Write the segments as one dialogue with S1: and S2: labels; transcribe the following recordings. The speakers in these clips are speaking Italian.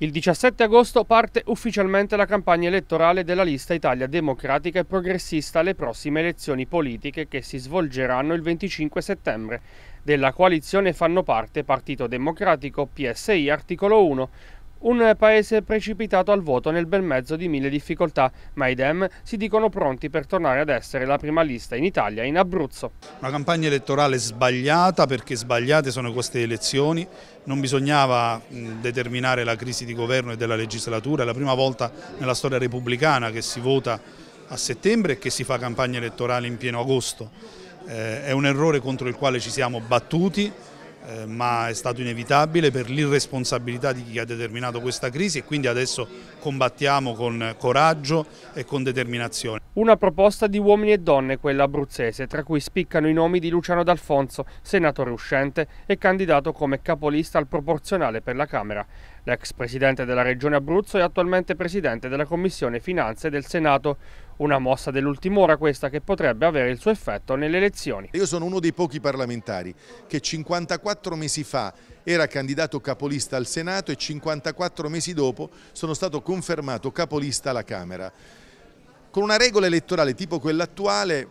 S1: Il 17 agosto parte ufficialmente la campagna elettorale della lista Italia Democratica e Progressista alle prossime elezioni politiche che si svolgeranno il 25 settembre. Della coalizione fanno parte Partito Democratico, PSI, Articolo 1, un paese precipitato al voto nel bel mezzo di mille difficoltà, ma i Dem si dicono pronti per tornare ad essere la prima lista in Italia in Abruzzo.
S2: Una campagna elettorale sbagliata perché sbagliate sono queste elezioni, non bisognava determinare la crisi di governo e della legislatura, è la prima volta nella storia repubblicana che si vota a settembre e che si fa campagna elettorale in pieno agosto. Eh, è un errore contro il quale ci siamo battuti, eh, ma è stato inevitabile per l'irresponsabilità di chi ha determinato
S1: questa crisi e quindi adesso combattiamo con coraggio e con determinazione. Una proposta di uomini e donne, quella abruzzese, tra cui spiccano i nomi di Luciano D'Alfonso, senatore uscente e candidato come capolista al proporzionale per la Camera. L'ex presidente della Regione Abruzzo è attualmente presidente della Commissione Finanze del Senato. Una
S3: mossa dell'ultima ora questa che potrebbe avere il suo effetto nelle elezioni. Io sono uno dei pochi parlamentari che 54 mesi fa era candidato capolista al Senato e 54 mesi dopo sono stato confermato capolista alla Camera. Con una regola elettorale tipo quella attuale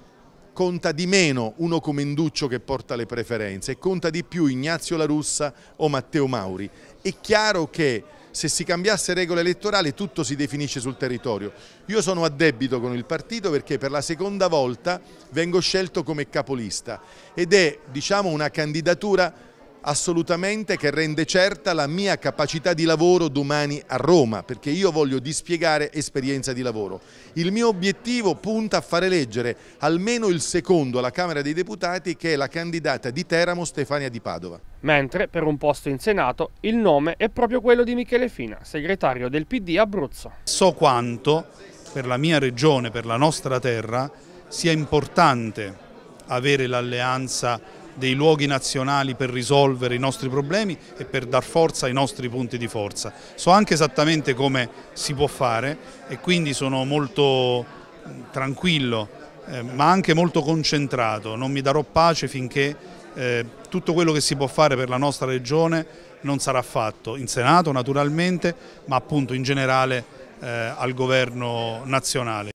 S3: conta di meno uno come Induccio che porta le preferenze e conta di più Ignazio La Russa o Matteo Mauri. È chiaro che se si cambiasse regola elettorale tutto si definisce sul territorio. Io sono a debito con il partito perché per la seconda volta vengo scelto come capolista ed è diciamo, una candidatura assolutamente che rende certa la mia capacità di lavoro domani a Roma, perché io voglio dispiegare esperienza di lavoro. Il mio obiettivo punta a fare leggere almeno il secondo alla Camera dei Deputati che è la candidata di Teramo Stefania Di Padova.
S1: Mentre per un posto in Senato il nome è proprio quello di Michele Fina, segretario del PD Abruzzo. So quanto per la mia regione, per
S2: la nostra terra, sia importante avere l'alleanza dei luoghi nazionali per risolvere i nostri problemi e per dar forza ai nostri punti di forza. So anche esattamente come si può fare e quindi sono molto mm, tranquillo eh, ma anche molto concentrato, non mi darò pace finché eh, tutto quello che si può fare per la nostra regione non sarà fatto in Senato naturalmente
S3: ma appunto in generale eh, al governo nazionale.